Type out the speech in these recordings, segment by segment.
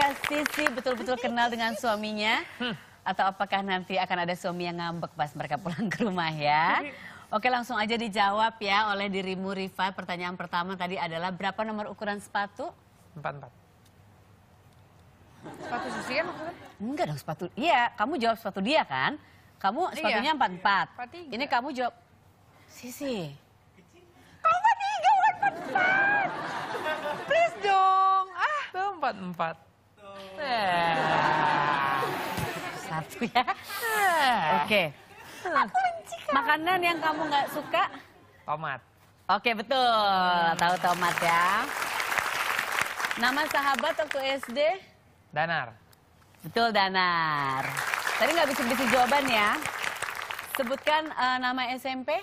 Apakah Sisi betul-betul kenal dengan suaminya? Atau apakah nanti akan ada suami yang ngambek pas mereka pulang ke rumah ya? Oke langsung aja dijawab ya oleh dirimu Rifa. Pertanyaan pertama tadi adalah berapa nomor ukuran sepatu? Empat empat. Sepatu Sisi kan maksudnya? Enggak dong sepatu. Iya, kamu jawab sepatu dia kan? Kamu iya. sepatunya empat empat. Ini kamu jawab Sisi. Kamu tiga, empat empat. Please dong. Ah, empat empat. Ya. Satu ya. Oke. Makanan yang kamu nggak suka? Tomat. Oke betul, tahu tomat ya. Nama sahabat waktu SD? Danar. Betul Danar. Tadi nggak bisa bisik jawaban ya. Sebutkan uh, nama SMP?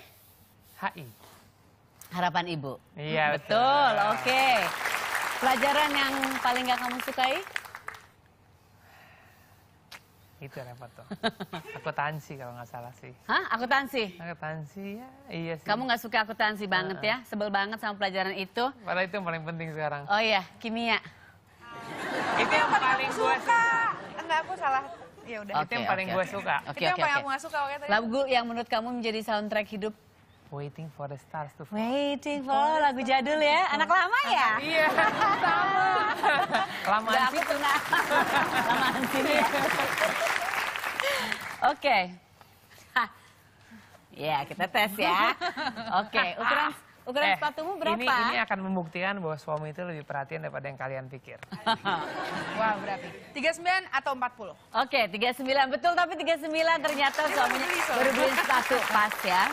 HI. Harapan Ibu. Iya betul. betul. Oke. Okay. Pelajaran yang paling gak kamu sukai? Itu repot tuh. akuntansi kalau nggak salah sih. Hah? Akuntansi? Akuntansi ya, iya sih. Kamu nggak suka akuntansi banget uh banget ya? Sebel banget sama pelajaran itu? Padahal itu yang paling penting sekarang. Oh iya, kimia. itu yang paling gue suka. Enggak, aku salah ya udah okay, itu yang paling okay, gue suka. Okay, itu okay, yang paling okay. aku gak suka. Lagu yang menurut kamu menjadi soundtrack hidup Waiting for the Stars to Fall. Waiting for oh, lagu jadul ya, anak lama ya? Iya, sama. Lama sih. Lama sini Oke. Ya, kita tes ya. Oke, okay. ukuran ukuran eh, sepatumu berapa? Ini ini akan membuktikan bahwa suami itu lebih perhatian daripada yang kalian pikir. Wah, berarti 39 atau 40? Oke, okay, 39. Betul tapi 39 ternyata suaminya baru beli sepatu. Pas ya.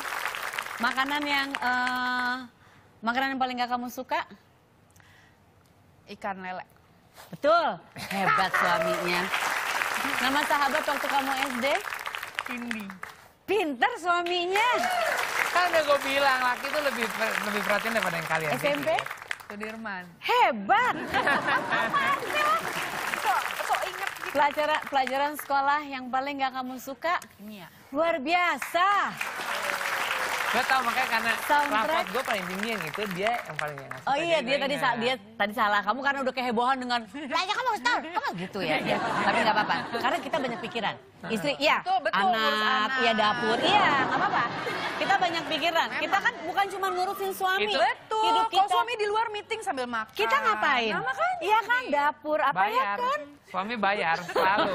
Makanan yang uh, makanan yang paling gak kamu suka? Ikan lele. Betul. Hebat suaminya. Nama sahabat waktu kamu SD? Cindy. Pinter suaminya. Kan udah gue bilang laki itu lebih lebih perhatian daripada yang kalian. Gitu SMP? Ya. Sudirman. Hebat. Gitu? Pelajaran pelajaran sekolah yang paling gak kamu suka? Iya. Luar biasa. Gue tau makanya karena Soundtrack. rapot gue paling tinggi yang itu dia yang paling yang ngasih. Oh iya dia tadi sa- dia tadi salah. Kamu karena udah kehebohan dengan lainnya kamu harus tau, kamu gitu ya. ya. Tapi nggak apa-apa. Karena kita banyak pikiran. Istri, iya. Betul, anak, iya dapur, iya nggak apa-apa. Kita banyak pikiran. Kita kan bukan cuma ngurusin suami. Itu. Betul. Hidup kita. Kalau suami di luar meeting sambil makan. Kita ngapain? Nah, makanya. Iya kan dapur apa ya kan? Suami bayar selalu.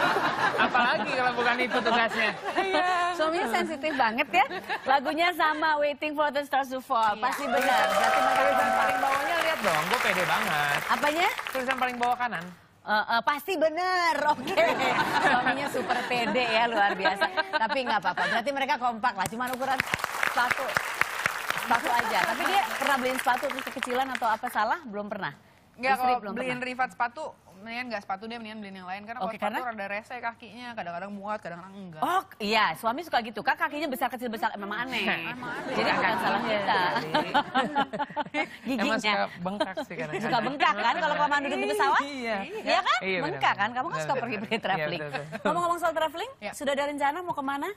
Apalagi kalau bukan itu tugasnya. Suami iya. Suaminya sensitif banget ya. Lagunya sama Waiting for the Stars to Fall. Iya. Pasti benar. Berarti tulisan paling bawahnya lihat dong, gue pede banget. Apanya? Tulisan paling bawah kanan. Uh, uh, pasti bener, oke. Okay. Suaminya super pede ya, luar biasa. Tapi nggak apa-apa, berarti mereka kompak lah, cuma ukuran satu sepatu aja. Tapi dia pernah beliin sepatu terus kekecilan atau apa salah? Belum pernah. Enggak, kalau belum beliin pernah. rifat sepatu, mendingan enggak sepatu dia, mendingan beliin yang lain. Karena okay, kalau sepatu ada rese kakinya, kadang-kadang muat, kadang-kadang enggak. Oh iya, suami suka gitu. Kan kakinya besar-kecil-besar, memang hmm. aneh. aneh. Jadi bukan salah kita. Giginya. Emang suka bengkak sih kadang-kadang. Suka bengkak kan kalau kamu duduk di pesawat? Iya. Iya kan? Iya, bengkak kan? Kamu kan suka pergi-pergi iya, traveling. Ngomong-ngomong soal traveling, ya. sudah ada rencana mau kemana?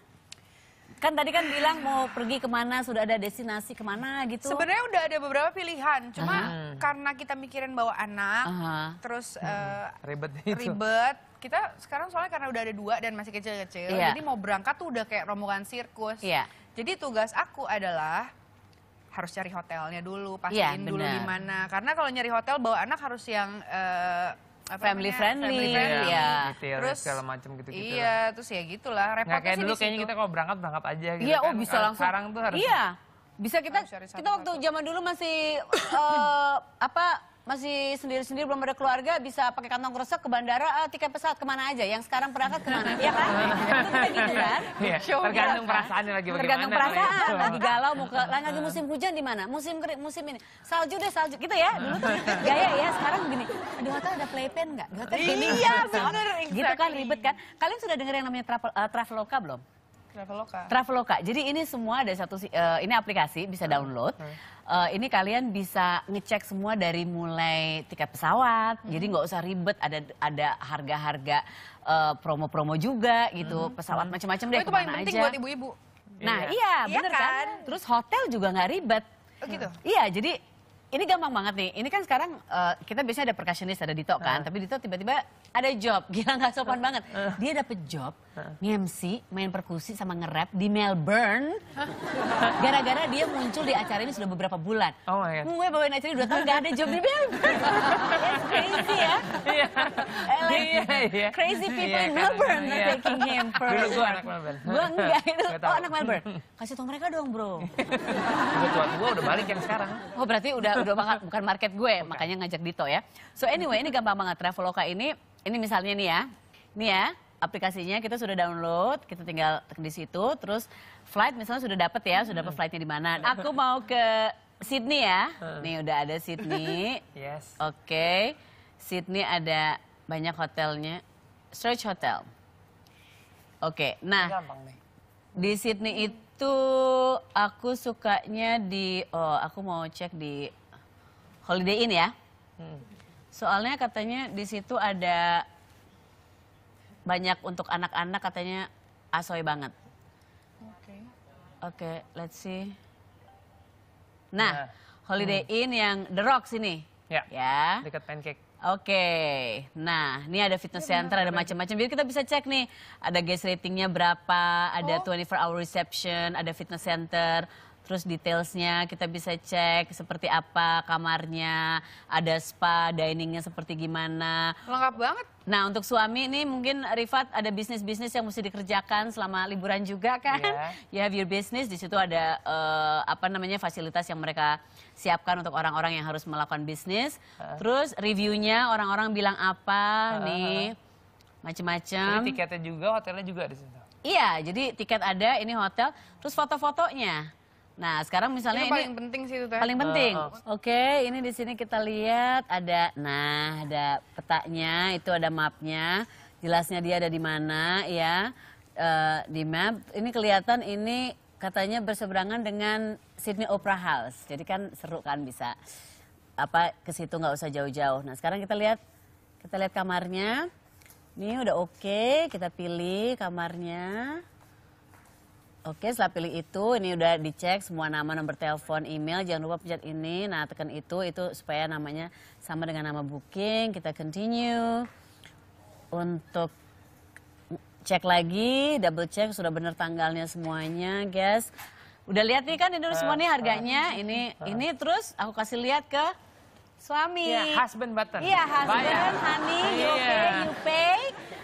Kan tadi kan bilang mau pergi kemana, sudah ada destinasi kemana gitu. Sebenarnya udah ada beberapa pilihan, cuma uh -huh. Hmm. karena kita mikirin bawa anak, uh -huh. terus uh, hmm. Eh, ribet, ribet. Kita sekarang soalnya karena udah ada dua dan masih kecil-kecil, yeah. jadi mau berangkat tuh udah kayak rombongan sirkus. Yeah. Jadi tugas aku adalah harus cari hotelnya dulu, pastiin yeah, dulu di mana. Karena kalau nyari hotel bawa anak harus yang uh, family friendly, family friendly iya, ya. Detail, terus segala macam gitu-gitu. Iya, terus ya gitulah. Repotnya Nggak kayak dulu kayaknya kita kalau berangkat berangkat aja gitu. Iya, oh, kan. oh bisa langsung. Sekarang tuh harus. Iya. Bisa kita kita waktu zaman dulu masih uh, apa masih sendiri-sendiri belum ada keluarga bisa pakai kantong kresek ke bandara uh, tiket pesawat kemana aja yang sekarang berangkat kemana ya kan gitu kan iya, tergantung perasaan lagi bagaimana tergantung perasaan lagi galau mau ke lagi musim hujan di mana musim kering musim ini salju deh salju gitu ya dulu tuh gaya ya sekarang gini aduh hotel ada playpen nggak iya bener gitu kan ribet kan kalian sudah dengar yang namanya travel, uh, traveloka belum Traveloka. Traveloka. Jadi ini semua ada satu uh, ini aplikasi bisa hmm. download. Hmm. Uh, ini kalian bisa ngecek semua dari mulai tiket pesawat. Hmm. Jadi nggak usah ribet ada ada harga-harga promo eh, promo-promo juga gitu. Hmm. Pesawat hmm. macam-macam oh, deh oh, itu paling penting aja. buat ibu-ibu. Nah, iya. iya, iya bener kan? kan? Terus hotel juga nggak ribet. Oh gitu. Iya, jadi ini gampang banget nih. Ini kan sekarang uh, kita biasanya ada percussionist, ada Dito kan. Uh. Tapi Dito tiba-tiba ada job. Gila nggak sopan uh. banget. Dia dapet job uh. mc main perkusi sama nge-rap di Melbourne. Gara-gara dia muncul di acara ini sudah beberapa bulan. Oh my God. Gue bawain acara ini udah tahun gak ada job di Melbourne. That's crazy ya. Yeah. Iya. like, yeah, iya. Crazy people yeah, in kan. Melbourne yeah. are iya. taking him first. Dulu gue anak Melbourne. Gue enggak. Itu, oh anak Melbourne. Kasih tau mereka dong bro. Gue tua gue udah balik yang sekarang. Oh berarti udah Udah bukan market gue, bukan. makanya ngajak Dito ya. So anyway, ini gampang banget Traveloka ini. Ini misalnya nih ya. Nih ya, aplikasinya kita sudah download, kita tinggal di situ, terus flight misalnya sudah dapat ya, sudah dapet hmm. flightnya di mana. Aku mau ke Sydney ya, hmm. nih udah ada Sydney. Yes. Oke, okay. Sydney ada banyak hotelnya, search hotel. Oke, okay. nah di Sydney itu aku sukanya di, oh aku mau cek di Holiday Inn ya. Hmm. Soalnya katanya di situ ada banyak untuk anak-anak katanya asoy banget. Oke. Okay. okay, let's see. Nah, nah. Holiday hmm. Inn yang The Rock sini. Ya. Ya. Dekat pancake. Oke, okay. nah ini ada fitness ya, center, ada macam-macam. Jadi kita bisa cek nih, ada guest ratingnya berapa, ada oh. 24 hour reception, ada fitness center, Terus detailsnya kita bisa cek seperti apa kamarnya, ada spa, diningnya seperti gimana. Lengkap banget. Nah untuk suami ini mungkin Rifat ada bisnis-bisnis yang mesti dikerjakan selama liburan juga kan. Yeah. You have your business, di situ ada uh, apa namanya fasilitas yang mereka siapkan untuk orang-orang yang harus melakukan bisnis. Uh. Terus reviewnya orang-orang bilang apa uh. nih, macam-macam. tiketnya juga, hotelnya juga di situ. Iya, jadi tiket ada, ini hotel, terus foto-fotonya. Nah, sekarang misalnya ini paling penting sih itu teh. Paling penting. Uh, uh. Oke, ini di sini kita lihat ada nah ada petanya, itu ada mapnya, jelasnya dia ada di mana ya. Uh, di map ini kelihatan ini katanya berseberangan dengan Sydney Opera House. Jadi kan seru kan bisa apa ke situ nggak usah jauh-jauh. Nah, sekarang kita lihat kita lihat kamarnya. Ini udah oke, okay. kita pilih kamarnya. Oke, setelah pilih itu, ini udah dicek semua nama, nomor telepon, email. Jangan lupa pencet ini, nah tekan itu, itu supaya namanya sama dengan nama booking. Kita continue. Untuk cek lagi, double check, sudah benar tanggalnya semuanya, guys. Udah lihat nih kan, ini uh, semua nih harganya. ini, ini terus aku kasih lihat ke suami. Iya, yeah, husband button. Iya, yeah, husband, Bayang. honey, yeah. you pay, you pay.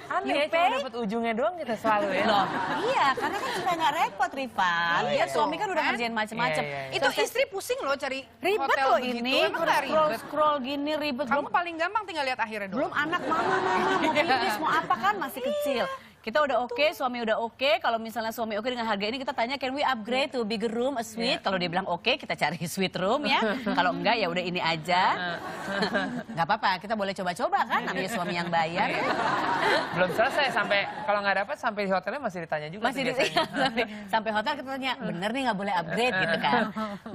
Aneh ya, dapat ujungnya doang kita gitu selalu ya. Loh. iya, karena kan kita nggak repot, Rifan. Oh, iya, suami kan udah kerjain kan? iya, macem-macem. Iya, iya, iya. Itu istri pusing loh cari ribet loh ini. Scroll, scroll gini ribet. Kamu belum, paling gampang tinggal lihat akhirnya doang. Belum anak mama, mama mau pipis, mau apa kan masih iya. kecil. Kita udah oke, okay, suami udah oke. Okay. Kalau misalnya suami oke okay dengan harga ini, kita tanya can we upgrade to bigger room, a suite? Yeah. Kalau dia bilang oke, okay, kita cari suite room ya. Kalau enggak ya udah ini aja. Enggak apa-apa, kita boleh coba-coba kan iya. namanya suami yang bayar. Belum selesai sampai kalau nggak dapat sampai di hotelnya masih ditanya juga. Masih ditanya. sampai, sampai hotel kita tanya, bener nih nggak boleh upgrade gitu kan.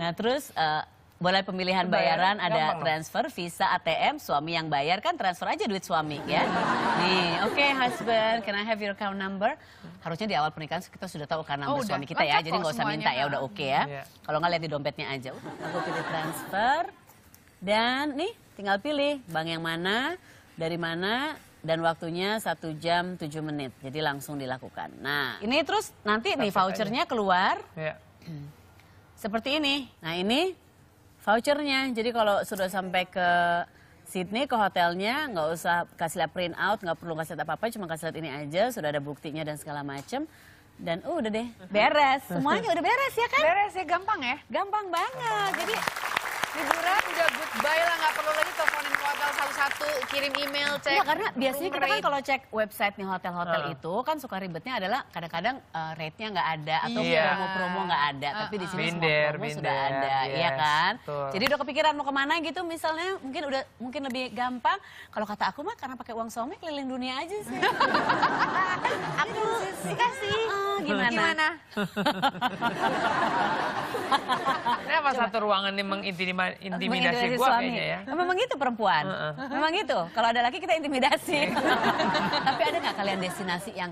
Nah, terus uh, boleh pemilihan bayaran, ada transfer, visa, ATM, suami yang bayar kan transfer aja duit suami ya. Nih, oke okay, husband, can I have your account number? Harusnya di awal pernikahan kita sudah tahu karena number oh, suami kita ya, jadi nggak usah minta kan. ya, udah oke okay, ya. Yeah. Kalau nggak lihat di dompetnya aja, aku pilih transfer. Dan nih, tinggal pilih bank yang mana, dari mana, dan waktunya satu jam 7 menit. Jadi langsung dilakukan. Nah, ini terus nanti nih vouchernya keluar. yeah. Seperti ini. Nah, ini vouchernya. Jadi kalau sudah sampai ke Sydney ke hotelnya nggak usah kasih lihat print out, nggak perlu kasih lihat apa-apa, cuma kasih lihat ini aja, sudah ada buktinya dan segala macem. Dan uh, udah deh, beres. Semuanya udah beres ya kan? Beres ya, gampang ya? Gampang banget. Jadi waktu, kirim email, cek. Nah, karena biasanya kita kan kalau cek website nih hotel-hotel uh. itu kan suka ribetnya adalah kadang-kadang uh, rate-nya nggak ada atau iya. promo-promo nggak ada, uh, tapi di sini semua promo binder, sudah ada, iya yes, ya kan? Betul. Jadi udah kepikiran mau kemana gitu misalnya mungkin udah mungkin lebih gampang. Kalau kata aku mah karena pakai uang suami keliling dunia aja sih. aku sih kasih. Uh, gimana? Gimana? kenapa Coba. satu ruangan ini eh, mengintimidasi, mengintimidasi kayaknya ya. Oh, memang itu perempuan. Uh -uh. Memang itu. Kalau ada laki kita intimidasi. Tapi ada nggak kalian destinasi yang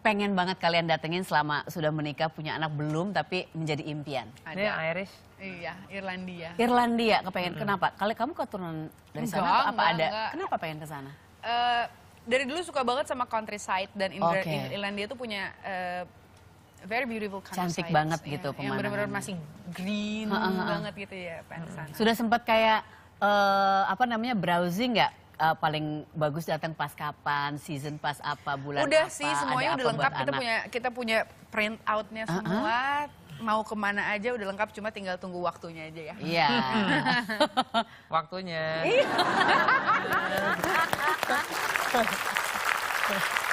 pengen banget kalian datengin selama sudah menikah punya anak belum tapi menjadi impian. Ada Irish. Iya, Irlandia. Irlandia kepengen. -hmm. Kenapa? Kali kamu keturunan dari sana enggak, apa enggak, ada? Enggak. Kenapa pengen ke sana? Uh, dari dulu suka banget sama countryside dan okay. Irlandia itu punya uh, very beautiful cantik banget gitu pemandangan. Yang benar-benar masih green uh, uh, uh. banget gitu ya sana. Sudah sempat kayak uh, apa namanya browsing nggak? Uh, paling bagus datang pas kapan, season pas apa, bulan udah apa. Udah sih semuanya udah lengkap. Kita punya kita punya print outnya semua. Uh -uh mau kemana aja udah lengkap cuma tinggal tunggu waktunya aja ya. Iya. waktunya. Iya.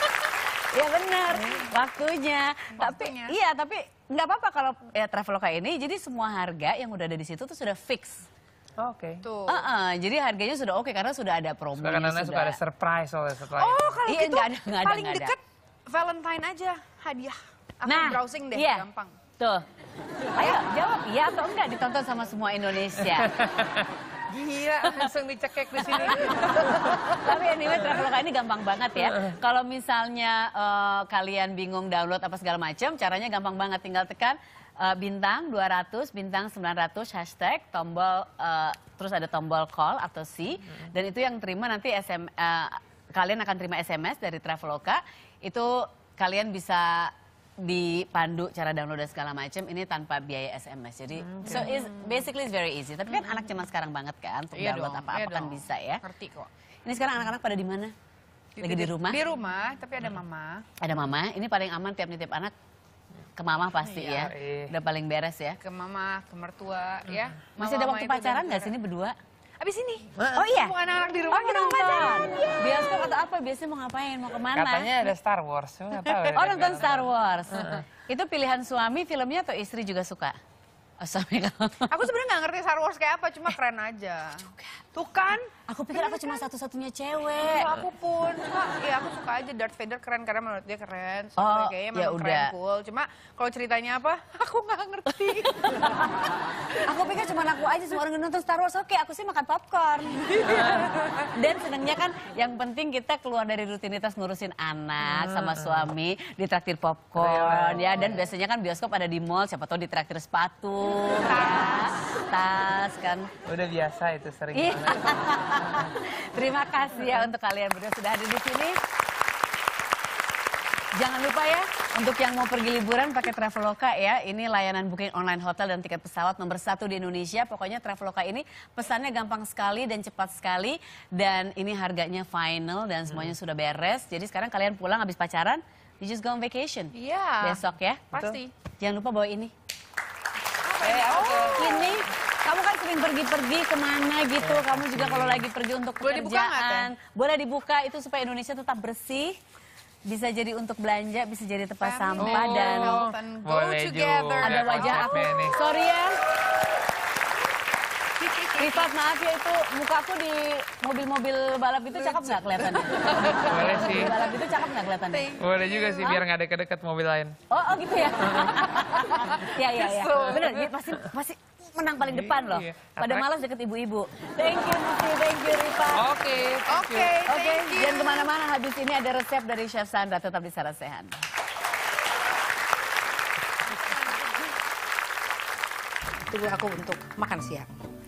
Ya benar, waktunya. waktunya. Tapi iya, tapi nggak apa-apa kalau ya traveloka ini. Jadi semua harga yang udah ada di situ tuh sudah fix. oke. Okay. Tuh. Uh -uh, jadi harganya sudah oke okay, karena sudah ada promo. Suka, karena sudah... suka ada surprise oleh setelah oh, itu. Oh, kalau iya, gitu ada, ada, paling deket Valentine aja hadiah. Akan nah, browsing deh, iya. gampang. Tuh. Ayo jawab iya atau enggak ditonton sama semua Indonesia. Gila, langsung dicekek di sini. Traveloka ini gampang banget ya. Kalau misalnya uh, kalian bingung download apa segala macam, caranya gampang banget tinggal tekan uh, bintang 200, bintang 900, hashtag, tombol, uh, terus ada tombol call atau si. Hmm. Dan itu yang terima nanti SM, uh, kalian akan terima SMS dari Traveloka. Itu kalian bisa dipandu cara download dan segala macam ini tanpa biaya SMS. Jadi hmm, okay. so is basically it's very easy. Tapi kan hmm. anak zaman sekarang banget kan untuk iya download apa-apa iya kan dong. bisa ya. Ngerti kok. Ini sekarang anak-anak pada di mana? Lagi di, rumah? Di rumah, tapi ada hmm. mama. Ada mama. Ini paling aman tiap nitip anak ke mama iya, pasti ya. iya, ya. Udah paling beres ya. Ke mama, ke mertua hmm. ya. Mama, Masih ada waktu pacaran nggak sih ini berdua? Abis ini. Oh iya. Mau anak-anak di oh, rumah oh, kita pacaran. Biasa Bioskop atau apa? Biasanya mau ngapain? Mau kemana? Katanya ada Star Wars. Tahu, ya. oh nonton Star Wars. Itu pilihan suami filmnya atau istri juga suka? Oh, suami kalau... Aku sebenarnya gak ngerti Star Wars kayak apa, cuma keren aja. Juga. Tuh kan? Aku pikir aku cuma satu-satunya cewek. Ya, aku pun. iya aku suka aja Darth Vader keren karena menurut dia keren. So, oh, kayaknya memang ya keren, cool. Cuma kalau ceritanya apa, aku nggak ngerti. aku pikir cuma aku aja semua orang nonton Star Wars. Oke, okay, aku sih makan popcorn. Dan senangnya kan yang penting kita keluar dari rutinitas ngurusin anak hmm. sama suami, ditraktir popcorn ya. Dan biasanya kan bioskop ada di mall, siapa tahu ditraktir sepatu. Iya tas kan. Udah biasa itu sering iya. banget. Terima kasih ya untuk kalian berdua sudah ada di sini. Jangan lupa ya, untuk yang mau pergi liburan pakai Traveloka ya. Ini layanan booking online hotel dan tiket pesawat nomor satu di Indonesia. Pokoknya Traveloka ini pesannya gampang sekali dan cepat sekali. Dan ini harganya final dan hmm. semuanya hmm. sudah beres. Jadi sekarang kalian pulang habis pacaran, you just go on vacation. Iya. Yeah. Besok ya. Pasti. Jangan lupa bawa ini. Oh, eh, okay. Ini sering pergi-pergi kemana gitu. Iya, Kamu juga kalau iya. lagi pergi untuk pekerjaan. Boleh dibuka, gak, boleh dibuka itu supaya Indonesia tetap bersih bisa jadi untuk belanja, bisa jadi tempat sampah oh, dan go Boleh together. Ada wajah aku. Sorry ya. Rifat maaf ya itu muka aku di mobil-mobil balap itu cakep nggak kelihatan Boleh sih. balap itu cakep nggak kelihatan Boleh juga sih biar nggak deket-deket mobil lain. Oh, oh gitu ya. Iya, iya, iya. Bener, iya, pasti menang paling depan loh. Iya. Pada malas deket ibu-ibu. Thank you Musi, thank you Rifa. Oke, oke, oke. Dan kemana-mana. Habis ini ada resep dari Chef Sandra. Tetap di Sarasehan. Tunggu aku untuk makan siang.